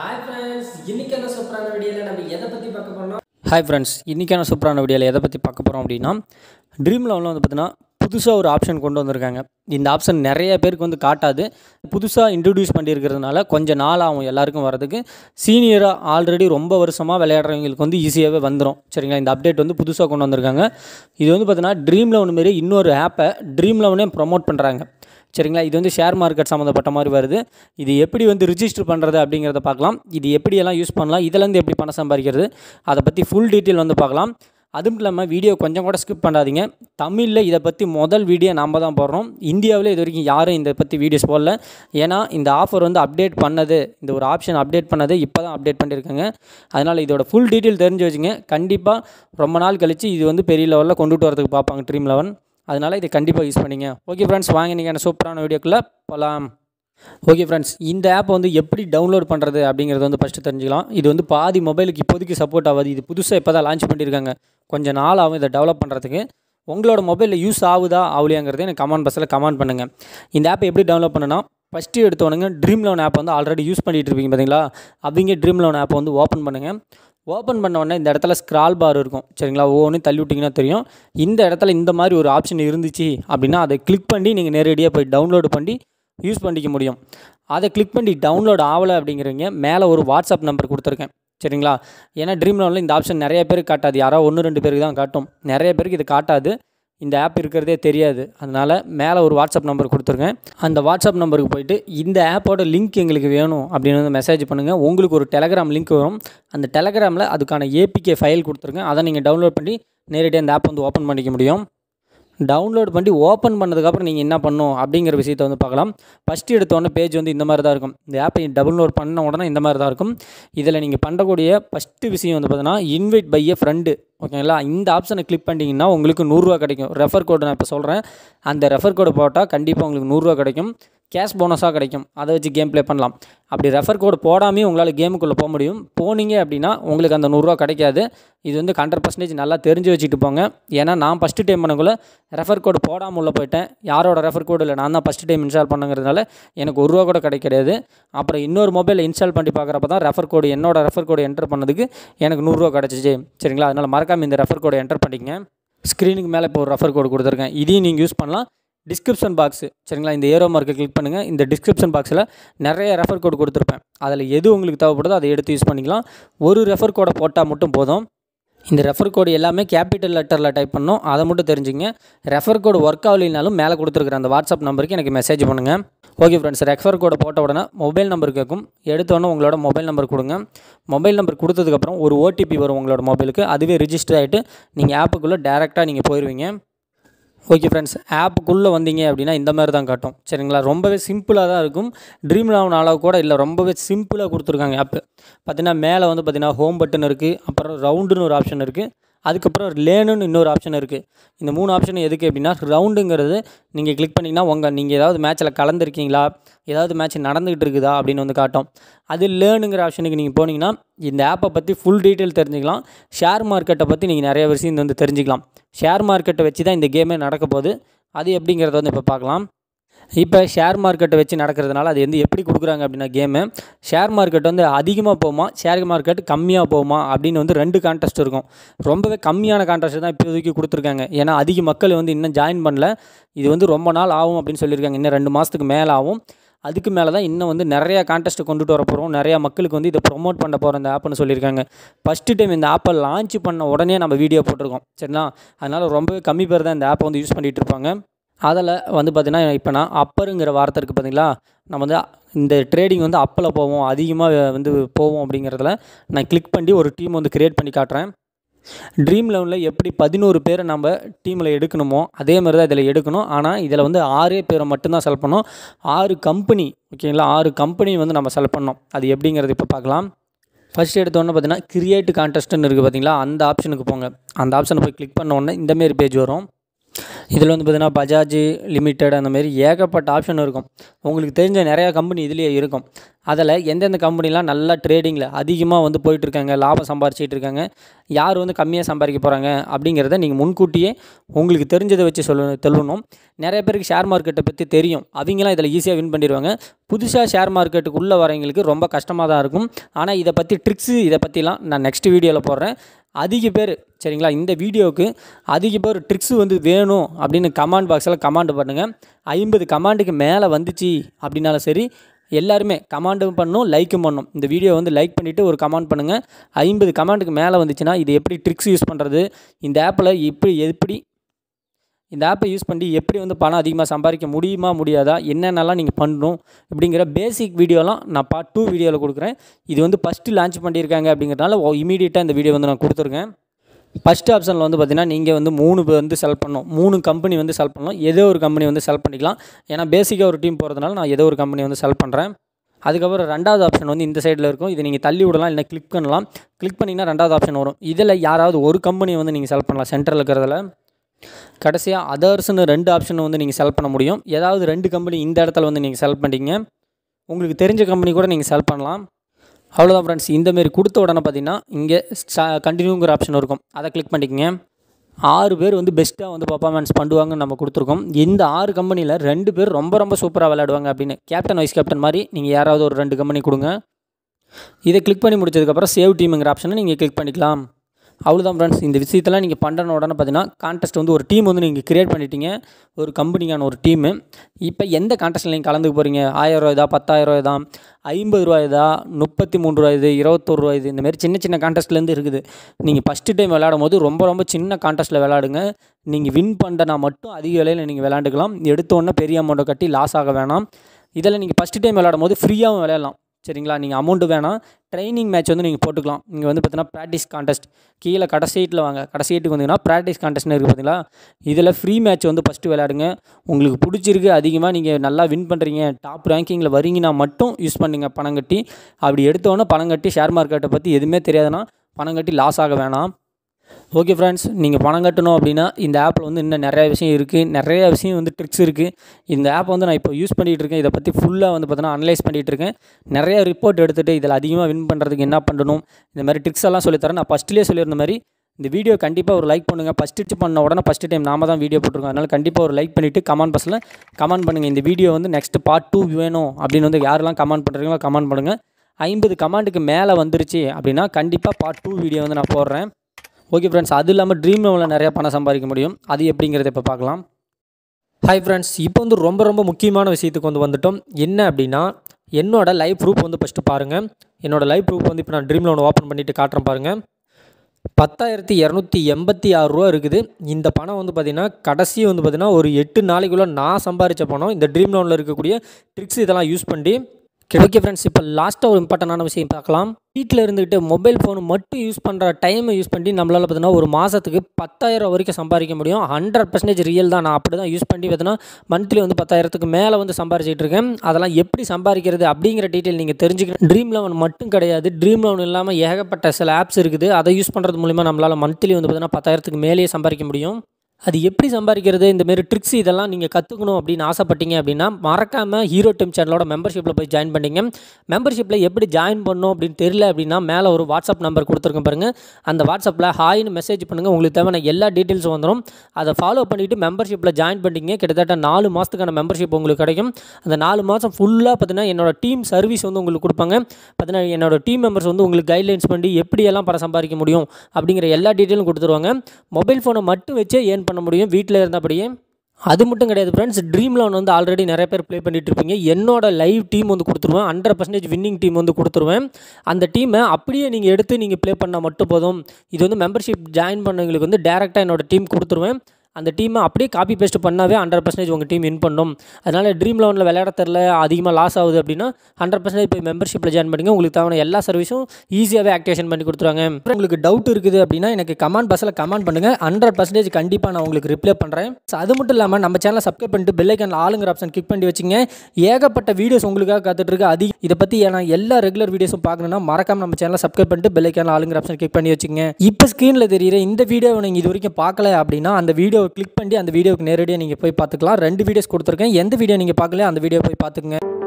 hi friends இன்றைக்கான சூப்பரான வீடியோவில் நம்ம எதை பற்றி பார்க்க போகிறோம் ஹாய் ஃப்ரெண்ட்ஸ் இன்றைக்கான சூப்பரான வீடியோவில் எதை பற்றி பார்க்க போகிறோம் அப்படின்னா ட்ரீம் லெவலில் வந்து பார்த்தீங்கன்னா புதுசாக ஒரு ஆப்ஷன் கொண்டு வந்திருக்காங்க இந்த ஆப்ஷன் நிறைய பேருக்கு வந்து காட்டாது புதுசாக இன்ட்ரடியூஸ் பண்ணியிருக்கிறதுனால கொஞ்சம் நாள் ஆகும் எல்லாருக்கும் வரதுக்கு சீனியராக ஆல்ரெடி ரொம்ப வருஷமாக விளையாடுறவங்களுக்கு வந்து ஈஸியாகவே வந்துடும் சரிங்களா இந்த அப்டேட் வந்து புதுசாக கொண்டு வந்திருக்காங்க இது வந்து பார்த்தீங்கன்னா ட்ரீம் லெவன் மாரி இன்னொரு ஆப்பை ட்ரீம் லெவனே ப்ரொமோட் பண்ணுறாங்க சரிங்களா இது வந்து ஷேர் மார்க்கெட் சம்மந்தப்பட்ட மாதிரி வருது இது எப்படி வந்து ரிஜிஸ்டர் பண்ணுறது அப்படிங்கிறத பார்க்கலாம் இது எப்படியெல்லாம் யூஸ் பண்ணலாம் இதிலேருந்து எப்படி பணம் சம்பாதிக்கிறது அதை பற்றி ஃபுல் டீட்டெயில் வந்து பார்க்கலாம் அதுவும் இல்லாமல் வீடியோ கொஞ்சம் கூட ஸ்கிப் பண்ணாதீங்க தமிழில் இதை பற்றி முதல் வீடியோ நம்ம தான் போடுறோம் இந்தியாவில் இது வரைக்கும் யாரும் இதை பற்றி வீடியோஸ் போடல ஏன்னா இந்த ஆஃபர் வந்து அப்டேட் பண்ணது இந்த ஒரு ஆப்ஷன் அப்டேட் பண்ணது இப்போ தான் அப்டேட் பண்ணியிருக்காங்க அதனால் இதோட ஃபுல் டீட்டெயில் தெரிஞ்சு வச்சுங்க கண்டிப்பாக ரொம்ப நாள் கழித்து இது வந்து பெரிய லெவலில் கொண்டுட்டு வரதுக்கு பார்ப்பாங்க ட்ரீம் லெவன் அதனால் இதை கண்டிப்பாக யூஸ் பண்ணிங்க ஓகே ஃப்ரெண்ட்ஸ் வாங்க இன்றைக்கான சூப்பரான வீடியோக்குள்ளே போகலாம் ஓகே ஃப்ரெண்ட்ஸ் இந்த ஆப்பை வந்து எப்படி டவுன்லோட் பண்ணுறது அப்படிங்கிறது வந்து ஃபஸ்ட்டு தெரிஞ்சுக்கலாம் இது வந்து பாதி மொபைலுக்கு இப்போதைக்கு சப்போர்ட் ஆகாது இது புதுசாக இப்போ தான் லான்ச் பண்ணியிருக்காங்க கொஞ்சம் நாள் ஆகும் இதை டெவலப் பண்ணுறதுக்கு உங்களோட மொபைலில் யூஸ் ஆகுதா ஆகலையாங்கிறத எனக்கு கமெண்ட் பஸ்ஸில் கமெண்ட் பண்ணுங்கள் இந்த ஆப்பை எப்படி டவுன்லோட் பண்ணுன்னா ஃபஸ்ட்டு எடுத்தவனுங்க ட்ரீம் லோன் ஆப் வந்து ஆல்ரெடி யூஸ் பண்ணிகிட்டு இருப்பீங்க பார்த்தீங்களா அவங்க ட்ரீம் லோன் ஆப்பை வந்து ஓப்பன் பண்ணுங்கள் ஓப்பன் பண்ண உடனே இந்த இடத்துல ஸ்க்ரால் பார் இருக்கும் சரிங்களா ஒவ்வொன்றும் தள்ளி விட்டிங்கன்னா தெரியும் இந்த இடத்துல இந்த மாதிரி ஒரு ஆப்ஷன் இருந்துச்சு அப்படின்னா அதை கிளிக் பண்ணி நீங்கள் நேரடியாக போய் டவுன்லோடு பண்ணி யூஸ் பண்ணிக்க முடியும் அதை கிளிக் பண்ணி டவுன்லோட் ஆகலை அப்படிங்கிறவங்க மேலே ஒரு வாட்ஸ்அப் நம்பர் கொடுத்துருக்கேன் சரிங்களா ஏன்னா ட்ரீம் லோனில் இந்த ஆப்ஷன் நிறைய பேர் காட்டாது யாராவது ஒன்று ரெண்டு பேருக்கு தான் காட்டும் நிறைய பேருக்கு இது காட்டாது இந்த ஆப் இருக்கிறதே தெரியாது அதனால் மேலே ஒரு வாட்ஸ்அப் நம்பர் கொடுத்துருங்க அந்த வாட்ஸ்அப் நம்பருக்கு போயிட்டு இந்த ஆப்போட லிங்க் எங்களுக்கு வேணும் அப்படின்னு வந்து மெசேஜ் பண்ணுங்கள் உங்களுக்கு ஒரு டெலகிராம் லிங்க் வரும் அந்த டெலகிராமில் அதுக்கான ஏபிகே ஃபைல் கொடுத்துருங்க அதை நீங்கள் டவுன்லோட் பண்ணி நேரடியாக அந்த ஆப் வந்து ஓப்பன் பண்ணிக்க முடியும் டவுன்லோட் பண்ணி ஓப்பன் பண்ணதுக்கப்புறம் நீங்கள் என்ன பண்ணும் அப்படிங்கிற விஷயத்தை வந்து பார்க்கலாம் ஃபஸ்ட்டு உடனே பேஜ் வந்து இந்த மாதிரி தான் இருக்கும் இந்த ஆப்பை டவுன்லோட் பண்ண உடனே இந்த மாதிரி தான் இருக்கும் இதில் நீங்கள் பண்ணக்கூடிய ஃபஸ்ட்டு விஷயம் வந்து பார்த்தீங்கன்னா இன்வைட் பை எ ஃப்ரெண்டு ஓகேங்களா இந்த ஆப்ஷனை கிளிக் பண்ணிங்கன்னா உங்களுக்கு நூறுரூவா கிடைக்கும் ரெஃபர் கோடு நான் இப்போ சொல்கிறேன் அந்த ரெஃபர் கோடு போட்டால் கண்டிப்பாக உங்களுக்கு நூறுரூவா கிடைக்கும் கேஷ் போனஸாக கிடைக்கும் அதை வச்சு கேம் ப்ளே பண்ணலாம் அப்படி ரெஃபர் கோடு போடாமே உங்களால் கேமுக்குள்ளே போக முடியும் போனீங்க அப்படின்னா உங்களுக்கு அந்த நூறுரூவா கிடைக்காது இது வந்து ஹண்ட்ரட் பர்சன்டேஜ் நல்லா தெரிஞ்சு வச்சுட்டு போங்க ஏன்னா நான் ஃபஸ்ட்டு டைம் பண்ணக்குள்ளே ரெஃபர் கோடு போடாமல் உள்ளே போயிட்டேன் யாரோட ரெஃபர் கோடு இல்லை நான் தான் ஃபஸ்ட்டு டைம் இன்ஸ்டால் பண்ணுங்கிறதுனால எனக்கு ஒரு ரூபா கூட கிடைக்கிடையாது அப்புறம் இன்னொரு மொபைல் இன்ஸ்டால் பண்ணி பார்க்குறப்ப தான் ரெஃபர் கோடு என்னோட ரெஃபர் கோடு என்டர் பண்ணதுக்கு எனக்கு நூறுரூவா கிடச்சிச்சு சரிங்களா அதனால் மறக்காமல் இந்த ரெஃபர் கோடு என்டர் பண்ணிக்கங்க ஸ்க்ரீனுக்கு மேலே இப்போ ஒரு ரெஃபர் கோடு கொடுத்துருக்கேன் இதையும் நீங்கள் யூஸ் பண்ணலாம் டிஸ்கிரிப்ஷன் பாக்ஸு சரிங்களா இந்த ஏரோ மார்க்கை கிளிக் பண்ணுங்கள் இந்த டிஸ்கிரிப்ஷன் பாக்ஸில் நிறைய ரெஃபர் கோடு கொடுத்துருப்பேன் அதில் எது உங்களுக்கு தேவைப்படுதோ அதை எடுத்து யூஸ் பண்ணிக்கலாம் ஒரு ரெஃபர் கோடை போட்டால் மட்டும் போதும் இந்த ரெஃபர் கோடு எல்லாமே கேபிட்டல் லெட்டரில் டைப் பண்ணோம் அதை மட்டும் தெரிஞ்சுங்க ரெஃபர் கோடு ஒர்க் ஆகலைனாலும் மேலே கொடுத்துருக்குற அந்த வாட்ஸ்அப் நம்பருக்கு எனக்கு மெசேஜ் பண்ணுங்கள் ஓகே ஃப்ரெண்ட்ஸ் ரெஃபர் கோடை போட்ட உடனே மொபைல் நம்பர் கேட்கும் எடுத்தோடனே உங்களோட மொபைல் நம்பர் கொடுங்க மொபைல் நம்பர் கொடுத்ததுக்கப்புறம் ஒரு ஓடிபி வரும் உங்களோட மொபைலுக்கு அதுவே ரிஜிஸ்டர் ஆகிட்டு நீங்கள் ஆப்புக்குள்ளே டேரெக்டாக நீங்கள் போயிடுவீங்க ஓகே ஃப்ரெண்ட்ஸ் ஆப்புக்குள்ளே வந்தீங்க அப்படின்னா இந்த மாதிரி தான் காட்டும் சரிங்களா ரொம்பவே சிம்பிளாக தான் இருக்கும் ட்ரீம் லெவன் அளவு கூட இல்லை ரொம்பவே சிம்பிளாக கொடுத்துருக்காங்க ஆப்பு பார்த்தீங்கன்னா மேலே வந்து பார்த்திங்கன்னா ஹோம் பட்டன் இருக்குது அப்புறம் ரவுண்டுன்னு ஒரு ஆப்ஷன் இருக்குது அதுக்கப்புறம் லேனுன்னு இன்னொரு ஆப்ஷன் இருக்குது இந்த மூணு ஆப்ஷன் எதுக்கு அப்படின்னா ரவுண்டுங்கிறது நீங்கள் கிளிக் பண்ணிங்கன்னா உங்கள் நீங்கள் ஏதாவது மேட்ச்சில் கலந்துருக்கீங்களா ஏதாவது மேட்ச் நடந்துகிட்டு இருக்குதா அப்படின்னு வந்து காட்டும் அது லேர்னுங்கிற ஆப்ஷனுக்கு நீங்கள் போனீங்கன்னா இந்த ஆப்பை பற்றி ஃபுல் டீட்டெயில் தெரிஞ்சுக்கலாம் ஷேர் மார்க்கெட்டை பற்றி நீங்கள் நிறைய விஷயம் வந்து தெரிஞ்சுக்கலாம் ஷேர் மார்க்கெட்டை வச்சு தான் இந்த கேமே நடக்க போகுது அது எப்படிங்கிறத வந்து இப்போ பார்க்கலாம் இப்போ ஷேர் மார்க்கெட்டை வச்சு நடக்கிறதுனால அது வந்து எப்படி கொடுக்குறாங்க அப்படின்னா கேமு ஷேர் மார்க்கெட் வந்து அதிகமாக போகுமா ஷேர் மார்க்கெட் கம்மியாக போகுமா அப்படின்னு வந்து ரெண்டு கான்ட்ராஸ்ட் இருக்கும் ரொம்பவே கம்மியான கான்ட்ராஸ்ட் தான் இப்போதைக்கு கொடுத்துருக்காங்க ஏன்னா அதிக மக்கள் வந்து இன்னும் ஜாயின் பண்ணல இது வந்து ரொம்ப நாள் ஆகும் அப்படின்னு சொல்லியிருக்காங்க இன்னும் ரெண்டு மாதத்துக்கு மேலே ஆகும் அதுக்கு மேலே தான் இன்னும் வந்து நிறையா கான்டெஸ்ட் கொண்டுட்டு வர போகிறோம் நிறையா மக்களுக்கு வந்து இதை ப்ரொமோட் பண்ண போகிற இந்த ஆப்னு சொல்லியிருக்காங்க ஃபஸ்ட்டு டைம் இந்த ஆப்பை லான்ச் பண்ண உடனே நம்ம வீடியோ போட்டிருக்கோம் சரிங்களா அதனால் ரொம்பவே கம்மி பேர் தான் இந்த ஆப்பை வந்து யூஸ் பண்ணிகிட்டு இருப்பாங்க அதில் வந்து பார்த்திங்கன்னா இப்போ நான் அப்பருங்கிற வார்த்தை இருக்குது பார்த்திங்களா நம்ம வந்து இந்த ட்ரேடிங் வந்து அப்பில் போவோம் அதிகமாக வந்து போவோம் அப்படிங்கிறதுல நான் கிளிக் பண்ணி ஒரு டீம் வந்து க்ரியேட் பண்ணி காட்டுறேன் ட்ரீம் லெவனில் எப்படி பதினோரு பேரை நம்ம டீமில் எடுக்கணுமோ அதே மாதிரி தான் இதில் எடுக்கணும் ஆனால் இதில் வந்து ஆறே பேரை மட்டும்தான் செலக்ட் பண்ணோம் ஆறு கம்பெனி ஓகேங்களா ஆறு கம்பெனி வந்து நம்ம செலக்ட் பண்ணோம் அது எப்படிங்கிறது இப்போ பார்க்கலாம் ஃபஸ்ட் எடுத்தோன்னே பார்த்தீங்கன்னா கிரியேட் கான்டெஸ்ட்னு இருக்குது பார்த்தீங்களா அந்த ஆப்ஷனுக்கு போங்க அந்த ஆப்ஷனை போய் கிளிக் பண்ண உடனே இந்தமாரி பேஜ் வரும் இதில் வந்து பார்த்திங்கன்னா பஜாஜ் லிமிட்டெட் அந்த மாதிரி ஏகப்பட்ட ஆப்ஷன் இருக்கும் உங்களுக்கு தெரிஞ்ச நிறையா கம்பெனி இதுலேயே இருக்கும் அதில் எந்தெந்த கம்பெனிலாம் நல்லா ட்ரேடிங்கில் அதிகமாக வந்து போயிட்டுருக்காங்க லாபம் சம்பாரிச்சிட்டு இருக்காங்க யார் வந்து கம்மியாக சம்பாதிக்க போகிறாங்க அப்படிங்கிறத நீங்கள் முன்கூட்டியே உங்களுக்கு தெரிஞ்சதை வச்சு சொல்ல சொல்லணும் நிறைய பேருக்கு ஷேர் மார்க்கெட்டை பற்றி தெரியும் அவங்களாம் இதில் ஈஸியாக வின் பண்ணிடுவாங்க புதுசாக ஷேர் மார்க்கெட்டுக்குள்ளே வரவங்களுக்கு ரொம்ப கஷ்டமாக தான் இருக்கும் ஆனால் இதை பற்றி ட்ரிக்ஸு இதை பற்றிலாம் நான் நெக்ஸ்ட் வீடியோவில் போடுறேன் அதிக பேர் சரிங்களா இந்த வீடியோவுக்கு அதிக பேர் ட்ரிக்ஸு வந்து வேணும் அப்படின்னு கமாண்ட் பாக்ஸில் கமாண்டு பண்ணுங்கள் ஐம்பது கமாண்டுக்கு மேலே வந்துச்சு அப்படின்னாலும் சரி எல்லாருமே கமாண்டும் பண்ணும் லைக்கும் பண்ணும் இந்த வீடியோ வந்து லைக் பண்ணிவிட்டு ஒரு கமெண்ட் பண்ணுங்கள் ஐம்பது கமாண்டுக்கு மேலே வந்துச்சுன்னா இது எப்படி ட்ரிக்ஸ் யூஸ் பண்ணுறது இந்த ஆப்பில் இப்படி எப்படி இந்த ஆப்பை யூஸ் பண்ணி எப்படி வந்து பணம் அதிகமாக சம்பாதிக்க முடியுமா முடியாதா என்னென்னலாம் நீங்கள் பண்ணணும் அப்படிங்கிற பேசிக் வீடியோலாம் நான் பார்ட் டூ வீடியோவில் கொடுக்குறேன் இது வந்து ஃபஸ்ட்டு லான்ச் பண்ணியிருக்காங்க அப்படிங்கிறதுனால இமீடியட்டாக இந்த வீடியோ வந்து நான் கொடுத்துருக்கேன் ஃபஸ்ட் ஆப்ஷனில் வந்து பார்த்திங்கன்னா நீங்கள் வந்து மூணு வந்து செலக்ட் பண்ணணும் மூணு கம்பெனி வந்து செலக்ட் பண்ணணும் ஏதோ ஒரு கம்பெனி வந்து செலக்ட் பண்ணிக்கலாம் ஏன்னா பேசிக்காக ஒரு டீம் போகிறதுனால நான் ஏதோ ஒரு கம்பெனி வந்து செலக்ட் பண்ணுறேன் அதுக்கப்புறம் ரெண்டாவது ஆப்ஷன் வந்து இந்த சைடில் இருக்கும் இது நீங்கள் தள்ளி விடலாம் இல்லை கிளிக் பண்ணலாம் கிளிக் பண்ணிங்கன்னா ரெண்டாவது ஆப்ஷன் வரும் இதில் யாராவது ஒரு கம்பெனியை வந்து நீங்கள் செலக்ட் பண்ணலாம் சென்டரில் இருக்கிறதுல கடைசியாக அதர்ஸ்னு ரெண்டு ஆப்ஷன் வந்து நீங்கள் செலக்ட் பண்ண முடியும் ஏதாவது ரெண்டு கம்பெனி இந்த இடத்துல வந்து நீங்கள் செலக்ட் பண்ணிட்டீங்க உங்களுக்கு தெரிஞ்ச கம்பெனி கூட நீங்கள் செலக்ட் பண்ணலாம் அவ்வளோதான் ஃப்ரெண்ட்ஸ் இந்தமாரி கொடுத்த உடனே பார்த்தீங்கன்னா இங்கே ஸ்டா கண்டினியூங்கிற ஆப்ஷன் இருக்கும் அதை கிளிக் பண்ணிக்கங்க ஆறு பேர் வந்து பெஸ்ட்டாக வந்து பர்ஃபார்மன்ஸ் பண்ணுவாங்கன்னு நம்ம கொடுத்துருக்கோம் இந்த ஆறு கம்பெனியில் ரெண்டு பேர் ரொம்ப ரொம்ப சூப்பராக விளையாடுவாங்க அப்படின்னு கேப்டன் வைஸ் கேப்டன் மாதிரி நீங்கள் யாராவது ஒரு ரெண்டு கம்பெனி கொடுங்க இதை கிளிக் பண்ணி முடிச்சதுக்கப்புறம் சேவ் டீமுங்கிற ஆப்ஷனை நீங்கள் கிளிக் பண்ணிக்கலாம் அவ்வளோதான் ஃப்ரெண்ட்ஸ் இந்த விஷயத்தெல்லாம் நீங்கள் பண்ணுற உடனே பார்த்தீங்கன்னா கான்டெஸ்ட் வந்து ஒரு டீம் வந்து நீங்கள் கிரியேட் பண்ணிட்டீங்க ஒரு கம்பெனிக்கான ஒரு டீமு இப்போ எந்த கான்டெஸ்ட்டில் நீங்கள் கலந்துக்க போகிறீங்க ஆயிரம் ரூபாய் தான் பத்தாயிரம் ரூபாய் தான் ஐம்பது ரூபாய் தான் முப்பத்தி மூணு ரூபாய் இது இருபத்தொரு ரூபாய் இது இந்தமாரி சின்ன சின்ன கான்டெஸ்ட்லேருந்து இருக்குது நீங்கள் ஃபஸ்ட்டு டைம் விளையாடும் போது ரொம்ப ரொம்ப சின்ன கான்டெஸ்ட்டில் விளாடுங்க நீங்கள் வின் பண்ணுறனா மட்டும் அதிக விலையில் நீங்கள் விளாண்டுக்கலாம் எடுத்தோன்னே பெரிய அமௌண்ட்டை கட்டி லாஸ் ஆக வேணாம் இதில் நீங்கள் ஃபஸ்ட்டு டைம் விளையாடும் போது ஃப்ரீயாகவும் விளையாடலாம் சரிங்களா நீங்கள் அமௌண்ட்டு வேணால் ட்ரைனிங் மேட்ச் வந்து நீங்கள் போட்டுக்கலாம் இங்கே வந்து பார்த்தீங்கன்னா ப்ராக்டிஸ் கான்டெஸ்ட் கீழே கடைசி சீட்டில் வாங்க கடைசி சீட்டுக்கு வந்தீங்கன்னா ப்ராக்டிஸ் கான்டெஸ்ட்னு இருக்குது பார்த்தீங்களா இதில் ஃப்ரீ மேட்ச் வந்து ஃபஸ்ட்டு விளையாடுங்க உங்களுக்கு பிடிச்சிருக்கு அதிகமாக நீங்கள் நல்லா வின் பண்ணுறீங்க டாப் ரேங்கிங்கில் வரீங்கன்னா மட்டும் யூஸ் பண்ணுங்கள் பணம் கட்டி அப்படி எடுத்தோன்னே பணம் கட்டி ஷேர் மார்க்கெட்டை பற்றி எதுவுமே தெரியாதுன்னா பணம் கட்டி லாஸ் ஆக வேணாம் ஓகே ஃப்ரெண்ட்ஸ் நீங்கள் பணம் கட்டணும் அப்படின்னா இந்த ஆப்பில் வந்து இன்னும் நிறைய விஷயம் இருக்குது நிறைய விஷயம் வந்து ட்ரிக்ஸ் இருக்குது இந்த ஆப் வந்து நான் இப்போ யூஸ் பண்ணிகிட்டு இருக்கேன் இதை பற்றி ஃபுல்லாக வந்து பார்த்தீங்கன்னா அனலைஸ் பண்ணிகிட்டு இருக்கேன் நிறைய ரிப்போர்ட் எடுத்துகிட்டு இதில் அதிகமாக வின் பண்ணுறதுக்கு என்ன பண்ணணும் இந்த மாதிரி ட்ரிக்ஸ் எல்லாம் சொல்லித்தரேன் நான் ஃபஸ்ட்டிலே சொல்லியிருந்த மாதிரி இந்த வீடியோ கண்டிப்பாக ஒரு லைக் பண்ணுங்கள் ஃபஸ்ட் டிச் பண்ண உடனே ஃபஸ்ட்டு டைம் நாம தான் வீடியோ போட்டிருக்கோம் அதனால் கண்டிப்பாக ஒரு லைக் பண்ணிவிட்டு கமெண்ட் பஸ்ஸில் கமெண்ட் பண்ணுங்கள் இந்த வீடியோ வந்து நெக்ஸ்ட் பார்ட் டூ வேணும் அப்படின்னு வந்து யாரெல்லாம் கமெண்ட் பண்ணுறீங்களோ கமெண்ட் பண்ணுங்கள் ஐம்பது கமெண்ட்டுக்கு மேலே வந்துருச்சு அப்படின்னா கண்டிப்பாக பார்ட் டூ வீடியோ வந்து நான் போடுறேன் ஓகே ஃப்ரெண்ட்ஸ் அது இல்லாமல் ட்ரீம் லெவலில் நிறையா பணம் சம்பாதிக்க முடியும் அது எப்படிங்கிறத இப்போ பார்க்கலாம் ஹாய் ஃப்ரெண்ட்ஸ் இப்போ வந்து ரொம்ப ரொம்ப முக்கியமான விஷயத்துக்கு வந்து வந்துட்டோம் என்ன அப்படின்னா என்னோட லைவ் ப்ரூஃப் வந்து ஃபஸ்ட்டு பாருங்கள் என்னோடய லைவ் ப்ரூஃப் வந்து இப்போ நான் ட்ரீம் லோன் ஓப்பன் பண்ணிவிட்டு காட்டுறேன் பாருங்கள் பத்தாயிரத்தி இரநூத்தி எண்பத்தி ஆறு ரூபா இருக்குது இந்த பணம் வந்து பார்த்திங்கன்னா கடைசி வந்து பார்த்திங்கன்னா ஒரு எட்டு நாளைக்குள்ளே நான் சம்பாரித்த பணம் இந்த ட்ரீம் லோனில் இருக்கக்கூடிய ட்ரிக்ஸ் இதெல்லாம் யூஸ் பண்ணி ஓகே ஃப்ரெண்ட்ஸ் இப்போ லாஸ்ட்டாக ஒரு இம்பார்ட்டண்டான விஷயம் பார்க்கலாம் வீட்டில் இருந்துக்கிட்டு மொபைல் ஃபோன் மட்டும் யூஸ் பண்ணுற டைமை யூஸ் பண்ணி நம்மளால் பார்த்தீங்கன்னா ஒரு மாதத்துக்கு பத்தாயிரம் வரைக்கும் சம்பாதிக்க முடியும் ஹண்ட்ரட் பர்சன்டேஜ் ரியல் தான் நான் அப்படி தான் யூஸ் பண்ணி பார்த்தீங்கன்னா மந்த்லி வந்து பத்தாயிரத்துக்கு மேலே வந்து சம்பாரிச்சிட்டு இருக்கேன் அதெல்லாம் எப்படி சம்பாதிக்கிறது அப்படிங்கிற டீட்டெயில் நீங்கள் தெரிஞ்சுக்கணும் ட்ரீம் லெவன் மட்டும் கிடையாது ட்ரீம் லெவன் இல்லாமல் ஏகப்பட்ட சில ஆப்ஸ் இருக்குது அதை யூஸ் பண்ணுறது மூலிமா நம்மளால் மந்த்லி வந்து பார்த்தீங்கன்னா பத்தாயிரத்துக்கு மேலேயே சம்பாதிக்க முடியும் அது எப்படி சம்பாதிக்கிறது இந்தமாரி ட்ரிக்ஸ் இதெல்லாம் நீங்கள் கற்றுக்கணும் அப்படின்னு ஆசைப்பட்டீங்க அப்படின்னா மறக்காமல் ஹீரோ டெம் சேனலோட மெம்பர்ஷிப்பில் போய் ஜாயின் பண்ணிங்க மெம்பர்ஷிப்பில் எப்படி ஜாயின் பண்ணணும் அப்படின்னு தெரியல அப்படின்னா மேலே ஒரு வாட்ஸ்அப் நம்பர் கொடுத்துருக்கேன் பாருங்கள் அந்த வாட்ஸ்அப்பில் ஹாய்னு மெசேஜ் பண்ணுங்கள் உங்களுக்கு தேவையான எல்லா டீட்டெயில்ஸும் வந்துடும் அதை ஃபாலோ பண்ணிவிட்டு மெம்பர்ஷிப்பில் ஜாயின் பண்ணிங்க கிட்டத்தட்ட நாலு மாதத்துக்கான மெம்பர்ஷிப் உங்களுக்கு கிடைக்கும் அந்த நாலு மாதம் ஃபுல்லாக பார்த்தீங்கன்னா என்னோடய டீம் சர்வீஸ் வந்து உங்களுக்கு கொடுப்பாங்க பார்த்தீங்கன்னா என்னோட டீம் மெம்பர்ஸ் வந்து உங்களுக்கு கைட்லைன்ஸ் பண்ணி எப்படியெல்லாம் பணம் சம்பாதிக்க முடியும் அப்படிங்கிற எல்லா டீட்டெயிலும் கொடுத்துருவாங்க மொபைல் ஃபோனை மட்டும் வச்சு ஏன் பண்ண முடியும் வீட்டில் இருந்தபடியே அது மட்டும் கிடையாது ஃப்ரெண்ட்ஸ் ட்ரீம் லெவன் வந்து ஆல்ரெடி நிறைய பேர் ப்ளே பண்ணிட்டு இருப்பீங்க என்னோட லைவ் டீம் வந்து கொடுத்துருவேன் ஹண்ட்ரட் பர்சன்டேஜ் வின்னிங் டீம் வந்து கொடுத்துருவேன் அந்த டீமை அப்படியே நீங்கள் எடுத்து நீங்கள் ப்ளே பண்ணால் மட்டும் போதும் இது வந்து மெம்பர்ஷிப் ஜாயின் பண்ணவங்களுக்கு வந்து டேரெக்டாக என்னோட டீம் கொடுத்துருவேன் அந்த டீமை அப்படியே காப்பி பேஸ்ட் பண்ணாவே ஹண்ட்ரட் பர்சன்டேஜ் உங்கள் டீம் வின் பண்ணும் அதனால் ட்ரீம் லெவனில் விளையாட தெரில அதிகமாக லாஸ் ஆகுது அப்படின்னா ஹண்ட்ரட் பர்சன்டேஜ் போய் மெம்பர்ஷிப்பில் ஜாயின் பண்ணுங்க உங்களுக்கு தேவையான எல்லா சர்வீஸும் ஈஸியாகவே ஆக்டிவேஷன் பண்ணி கொடுத்துருவாங்க உங்களுக்கு டவுட் இருக்குது அப்படின்னா எனக்கு கமெண்ட் பஸ்ஸில் கமெண்ட் பண்ணுங்கள் ஹண்ட்ரட் பர்சன்டேஜ் கண்டிப்பாக நான் உங்களுக்கு ரிப்ளை பண்ணுறேன் அது மட்டும் இல்லாமல் நம்ம சேனலை சப்ஸ்கிரைப் பண்ணிட்டு பெல்லைக்கான ஆளுங்கிற ஆப்ஷன் கிளிக் பண்ணி வச்சுங்க ஏகப்பட்ட வீடியோஸ் உங்களுக்காக இருக்கு அதிக இதை பற்றி ஏன்னா எல்லா ரெகுலர் வீடியோஸும் பார்க்கணுன்னா மறக்காம நம்ம சேனலை சப்ஸ்கிரைப் பண்ணிட்டு பெல்லைக்கான ஆளுங்கிற ஆப்ஷன் கிளிக் பண்ணி வச்சுங்க இப்போ ஸ்க்ரீனில் தெரியுற இந்த வீடியோவை நீங்கள் இது வரைக்கும் பார்க்கல அப்படின்னா அந்த வீடியோ கிளிக் பண்ணி அந்த வீடியோக்கு நேரடியாக நீங்கள் போய் பார்த்துக்கலாம் ரெண்டு வீடியோஸ் கொடுத்துருக்கேன் எந்த வீடியோ நீங்கள் பார்க்கலையோ அந்த வீடியோ போய் பார்த்துக்குங்க